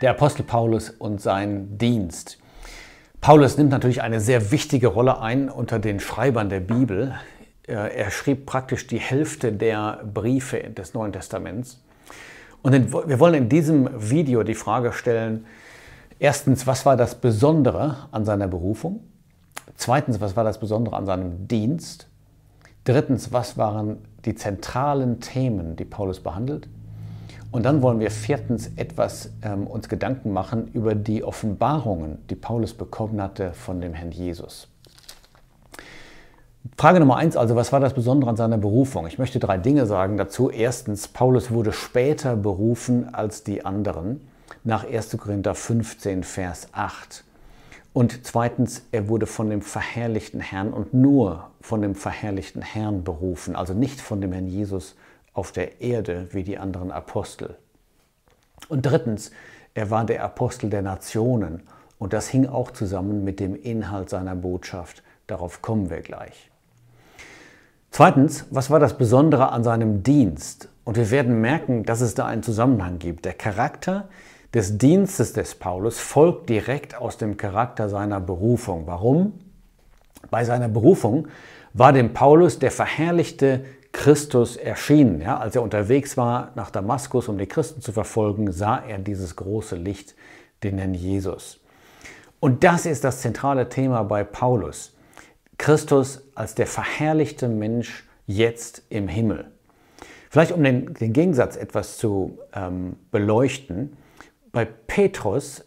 der Apostel Paulus und sein Dienst. Paulus nimmt natürlich eine sehr wichtige Rolle ein unter den Schreibern der Bibel. Äh, er schrieb praktisch die Hälfte der Briefe des Neuen Testaments. Und wir wollen in diesem Video die Frage stellen, erstens, was war das Besondere an seiner Berufung? Zweitens, was war das Besondere an seinem Dienst? Drittens, was waren die zentralen Themen, die Paulus behandelt? Und dann wollen wir viertens etwas ähm, uns Gedanken machen über die Offenbarungen, die Paulus bekommen hatte von dem Herrn Jesus. Frage Nummer eins, also was war das Besondere an seiner Berufung? Ich möchte drei Dinge sagen dazu. Erstens, Paulus wurde später berufen als die anderen, nach 1. Korinther 15, Vers 8. Und zweitens, er wurde von dem verherrlichten Herrn und nur von dem verherrlichten Herrn berufen, also nicht von dem Herrn Jesus berufen auf der Erde wie die anderen Apostel. Und drittens, er war der Apostel der Nationen und das hing auch zusammen mit dem Inhalt seiner Botschaft. Darauf kommen wir gleich. Zweitens, was war das Besondere an seinem Dienst? Und wir werden merken, dass es da einen Zusammenhang gibt. Der Charakter des Dienstes des Paulus folgt direkt aus dem Charakter seiner Berufung. Warum? Bei seiner Berufung war dem Paulus der verherrlichte Christus erschienen. Ja, als er unterwegs war nach Damaskus, um die Christen zu verfolgen, sah er dieses große Licht, den Herrn Jesus. Und das ist das zentrale Thema bei Paulus. Christus als der verherrlichte Mensch jetzt im Himmel. Vielleicht um den, den Gegensatz etwas zu ähm, beleuchten. Bei Petrus,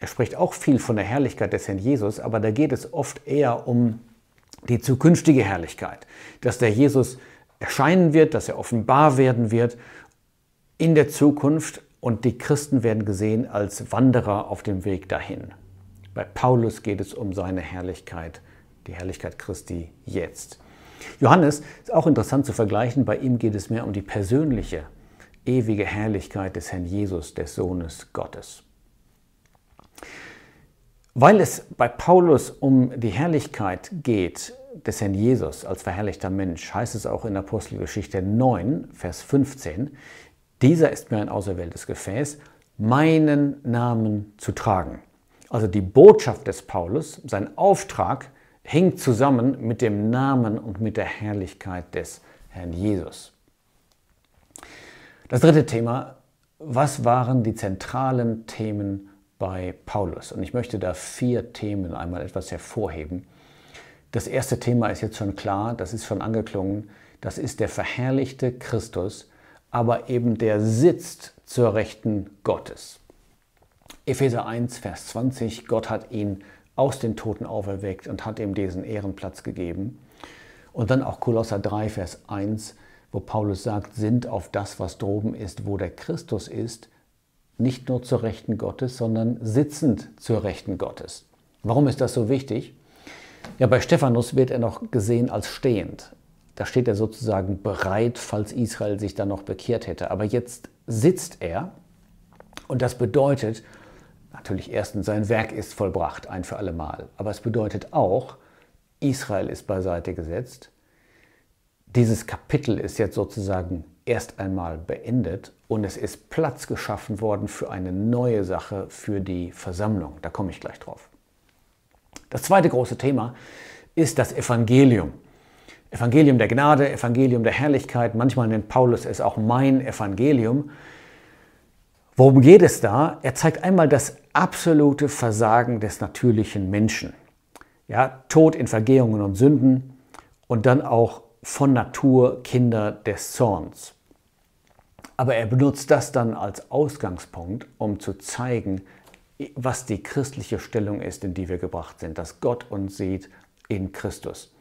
er spricht auch viel von der Herrlichkeit des Herrn Jesus, aber da geht es oft eher um die zukünftige Herrlichkeit, dass der Jesus erscheinen wird, dass er offenbar werden wird in der Zukunft und die Christen werden gesehen als Wanderer auf dem Weg dahin. Bei Paulus geht es um seine Herrlichkeit, die Herrlichkeit Christi jetzt. Johannes ist auch interessant zu vergleichen, bei ihm geht es mehr um die persönliche, ewige Herrlichkeit des Herrn Jesus, des Sohnes Gottes. Weil es bei Paulus um die Herrlichkeit geht, des Herrn Jesus als verherrlichter Mensch heißt es auch in Apostelgeschichte 9, Vers 15, dieser ist mir ein auserwähltes Gefäß, meinen Namen zu tragen. Also die Botschaft des Paulus, sein Auftrag, hängt zusammen mit dem Namen und mit der Herrlichkeit des Herrn Jesus. Das dritte Thema, was waren die zentralen Themen bei Paulus? Und ich möchte da vier Themen einmal etwas hervorheben das erste Thema ist jetzt schon klar, das ist schon angeklungen. Das ist der verherrlichte Christus, aber eben der sitzt zur Rechten Gottes. Epheser 1, Vers 20, Gott hat ihn aus den Toten auferweckt und hat ihm diesen Ehrenplatz gegeben. Und dann auch Kolosser 3, Vers 1, wo Paulus sagt, sind auf das, was droben ist, wo der Christus ist, nicht nur zur Rechten Gottes, sondern sitzend zur Rechten Gottes. Warum ist das so wichtig? Ja, bei Stephanus wird er noch gesehen als stehend. Da steht er sozusagen bereit, falls Israel sich dann noch bekehrt hätte. Aber jetzt sitzt er und das bedeutet natürlich erstens, sein Werk ist vollbracht, ein für alle Mal. Aber es bedeutet auch, Israel ist beiseite gesetzt. Dieses Kapitel ist jetzt sozusagen erst einmal beendet und es ist Platz geschaffen worden für eine neue Sache, für die Versammlung. Da komme ich gleich drauf. Das zweite große Thema ist das Evangelium. Evangelium der Gnade, Evangelium der Herrlichkeit, manchmal nennt Paulus es auch mein Evangelium. Worum geht es da? Er zeigt einmal das absolute Versagen des natürlichen Menschen. Ja, Tod in Vergehungen und Sünden und dann auch von Natur Kinder des Zorns. Aber er benutzt das dann als Ausgangspunkt, um zu zeigen, was die christliche Stellung ist, in die wir gebracht sind, dass Gott uns sieht in Christus,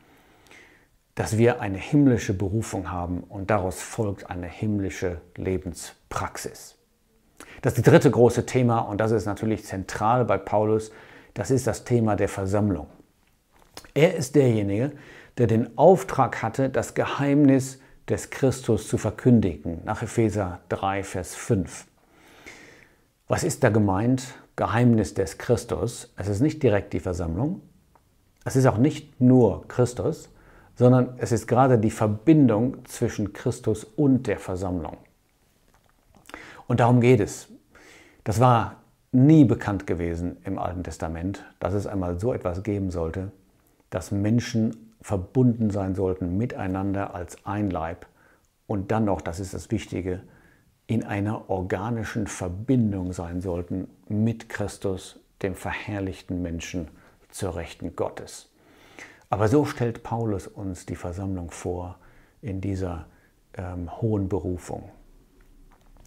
dass wir eine himmlische Berufung haben und daraus folgt eine himmlische Lebenspraxis. Das ist das dritte große Thema und das ist natürlich zentral bei Paulus, das ist das Thema der Versammlung. Er ist derjenige, der den Auftrag hatte, das Geheimnis des Christus zu verkündigen, nach Epheser 3, Vers 5. Was ist da gemeint? Geheimnis des Christus. Es ist nicht direkt die Versammlung. Es ist auch nicht nur Christus, sondern es ist gerade die Verbindung zwischen Christus und der Versammlung. Und darum geht es. Das war nie bekannt gewesen im Alten Testament, dass es einmal so etwas geben sollte, dass Menschen verbunden sein sollten miteinander als ein Leib. Und dann noch, das ist das Wichtige, in einer organischen Verbindung sein sollten mit Christus, dem verherrlichten Menschen zur Rechten Gottes. Aber so stellt Paulus uns die Versammlung vor in dieser ähm, hohen Berufung.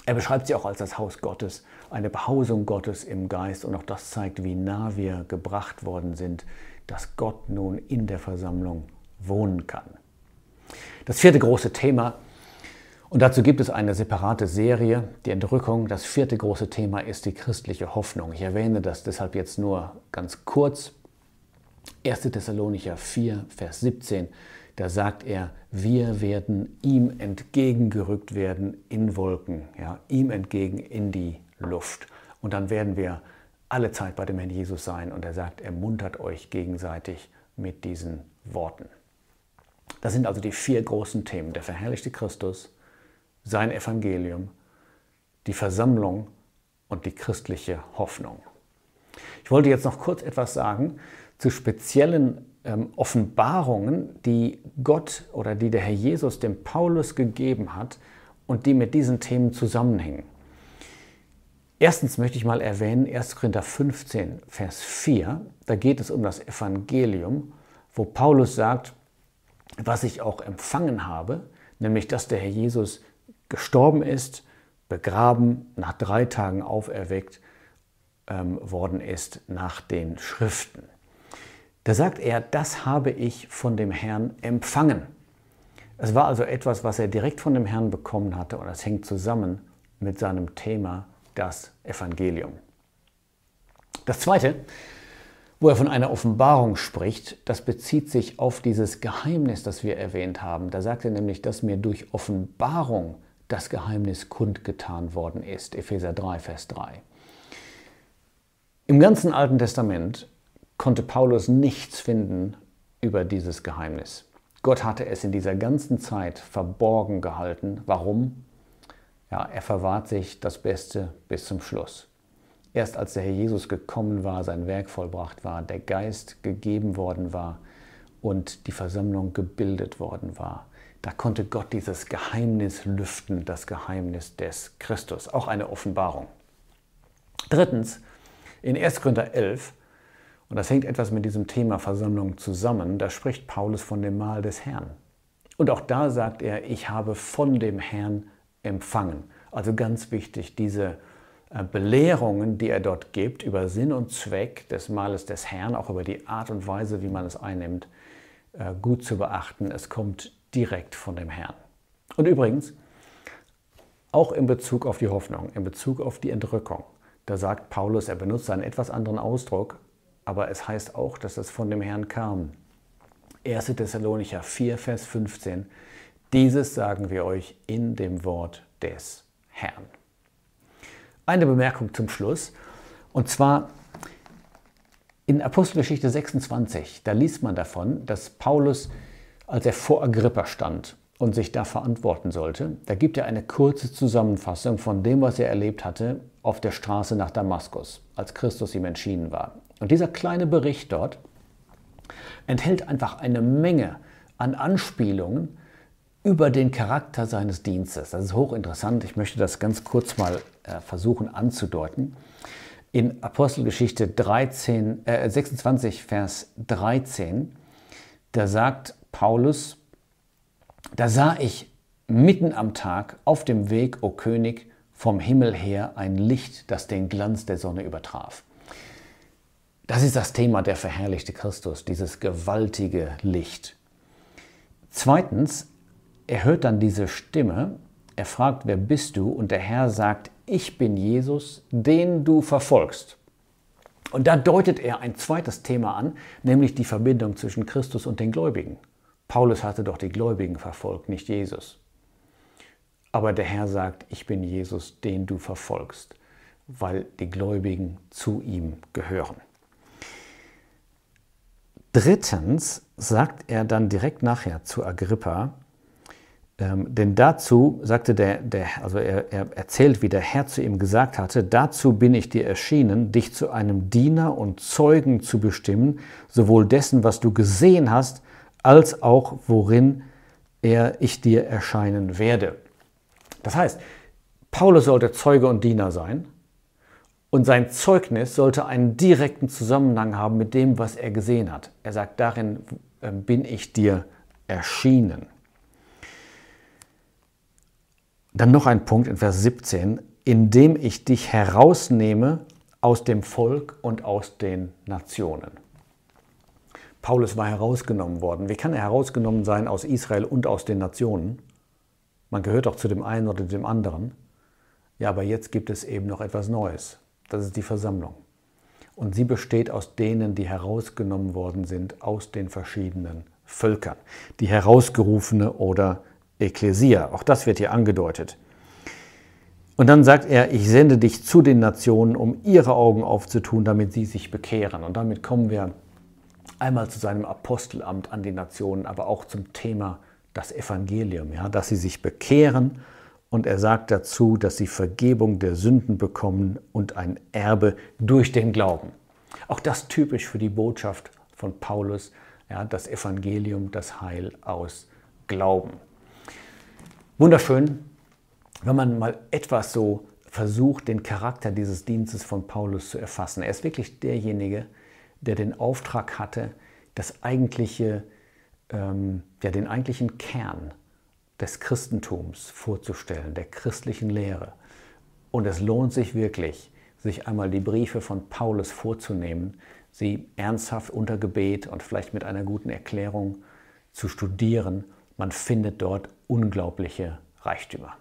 Er beschreibt sie auch als das Haus Gottes, eine Behausung Gottes im Geist und auch das zeigt, wie nah wir gebracht worden sind, dass Gott nun in der Versammlung wohnen kann. Das vierte große Thema ist, und dazu gibt es eine separate Serie, die Entrückung. Das vierte große Thema ist die christliche Hoffnung. Ich erwähne das deshalb jetzt nur ganz kurz. 1. Thessalonicher 4, Vers 17, da sagt er, wir werden ihm entgegengerückt werden in Wolken, ja, ihm entgegen in die Luft. Und dann werden wir alle Zeit bei dem Herrn Jesus sein. Und er sagt, ermuntert euch gegenseitig mit diesen Worten. Das sind also die vier großen Themen. Der verherrlichte Christus, sein Evangelium, die Versammlung und die christliche Hoffnung. Ich wollte jetzt noch kurz etwas sagen zu speziellen ähm, Offenbarungen, die Gott oder die der Herr Jesus dem Paulus gegeben hat und die mit diesen Themen zusammenhängen. Erstens möchte ich mal erwähnen 1. Korinther 15, Vers 4. Da geht es um das Evangelium, wo Paulus sagt, was ich auch empfangen habe, nämlich dass der Herr Jesus gestorben ist, begraben, nach drei Tagen auferweckt ähm, worden ist nach den Schriften. Da sagt er, das habe ich von dem Herrn empfangen. Es war also etwas, was er direkt von dem Herrn bekommen hatte und das hängt zusammen mit seinem Thema das Evangelium. Das Zweite, wo er von einer Offenbarung spricht, das bezieht sich auf dieses Geheimnis, das wir erwähnt haben. Da sagt er nämlich, dass mir durch Offenbarung das Geheimnis kundgetan worden ist. Epheser 3, Vers 3. Im ganzen Alten Testament konnte Paulus nichts finden über dieses Geheimnis. Gott hatte es in dieser ganzen Zeit verborgen gehalten. Warum? Ja, er verwahrt sich das Beste bis zum Schluss. Erst als der Herr Jesus gekommen war, sein Werk vollbracht war, der Geist gegeben worden war und die Versammlung gebildet worden war, da konnte Gott dieses Geheimnis lüften, das Geheimnis des Christus, auch eine Offenbarung. Drittens, in 1. Korinther 11, und das hängt etwas mit diesem Thema Versammlung zusammen, da spricht Paulus von dem Mahl des Herrn. Und auch da sagt er, ich habe von dem Herrn empfangen. Also ganz wichtig, diese äh, Belehrungen, die er dort gibt, über Sinn und Zweck des Mahles des Herrn, auch über die Art und Weise, wie man es einnimmt, äh, gut zu beachten. Es kommt direkt von dem Herrn. Und übrigens, auch in Bezug auf die Hoffnung, in Bezug auf die Entrückung, da sagt Paulus, er benutzt einen etwas anderen Ausdruck, aber es heißt auch, dass es von dem Herrn kam. 1. Thessalonicher 4, Vers 15. Dieses sagen wir euch in dem Wort des Herrn. Eine Bemerkung zum Schluss. Und zwar in Apostelgeschichte 26, da liest man davon, dass Paulus als er vor Agrippa stand und sich da verantworten sollte. Da gibt er eine kurze Zusammenfassung von dem, was er erlebt hatte auf der Straße nach Damaskus, als Christus ihm entschieden war. Und dieser kleine Bericht dort enthält einfach eine Menge an Anspielungen über den Charakter seines Dienstes. Das ist hochinteressant. Ich möchte das ganz kurz mal äh, versuchen anzudeuten. In Apostelgeschichte 13, äh, 26, Vers 13, da sagt Paulus, da sah ich mitten am Tag auf dem Weg, o König, vom Himmel her ein Licht, das den Glanz der Sonne übertraf. Das ist das Thema der verherrlichte Christus, dieses gewaltige Licht. Zweitens, er hört dann diese Stimme, er fragt, wer bist du? Und der Herr sagt, ich bin Jesus, den du verfolgst. Und da deutet er ein zweites Thema an, nämlich die Verbindung zwischen Christus und den Gläubigen. Paulus hatte doch die Gläubigen verfolgt, nicht Jesus. Aber der Herr sagt, ich bin Jesus, den du verfolgst, weil die Gläubigen zu ihm gehören. Drittens sagt er dann direkt nachher zu Agrippa, ähm, denn dazu sagte der, der also er, er erzählt, wie der Herr zu ihm gesagt hatte, dazu bin ich dir erschienen, dich zu einem Diener und Zeugen zu bestimmen, sowohl dessen, was du gesehen hast, als auch worin er ich dir erscheinen werde. Das heißt, Paulus sollte Zeuge und Diener sein und sein Zeugnis sollte einen direkten Zusammenhang haben mit dem, was er gesehen hat. Er sagt, darin äh, bin ich dir erschienen. Dann noch ein Punkt in Vers 17, indem ich dich herausnehme aus dem Volk und aus den Nationen. Paulus war herausgenommen worden. Wie kann er herausgenommen sein aus Israel und aus den Nationen? Man gehört auch zu dem einen oder dem anderen. Ja, aber jetzt gibt es eben noch etwas Neues. Das ist die Versammlung. Und sie besteht aus denen, die herausgenommen worden sind aus den verschiedenen Völkern. Die herausgerufene oder Ekklesia. Auch das wird hier angedeutet. Und dann sagt er, ich sende dich zu den Nationen, um ihre Augen aufzutun, damit sie sich bekehren. Und damit kommen wir einmal zu seinem Apostelamt an die Nationen, aber auch zum Thema das Evangelium, ja, dass sie sich bekehren und er sagt dazu, dass sie Vergebung der Sünden bekommen und ein Erbe durch den Glauben. Auch das typisch für die Botschaft von Paulus, ja, das Evangelium, das Heil aus Glauben. Wunderschön, wenn man mal etwas so versucht, den Charakter dieses Dienstes von Paulus zu erfassen. Er ist wirklich derjenige, der der den Auftrag hatte, das eigentliche, ähm, ja, den eigentlichen Kern des Christentums vorzustellen, der christlichen Lehre. Und es lohnt sich wirklich, sich einmal die Briefe von Paulus vorzunehmen, sie ernsthaft unter Gebet und vielleicht mit einer guten Erklärung zu studieren. Man findet dort unglaubliche Reichtümer.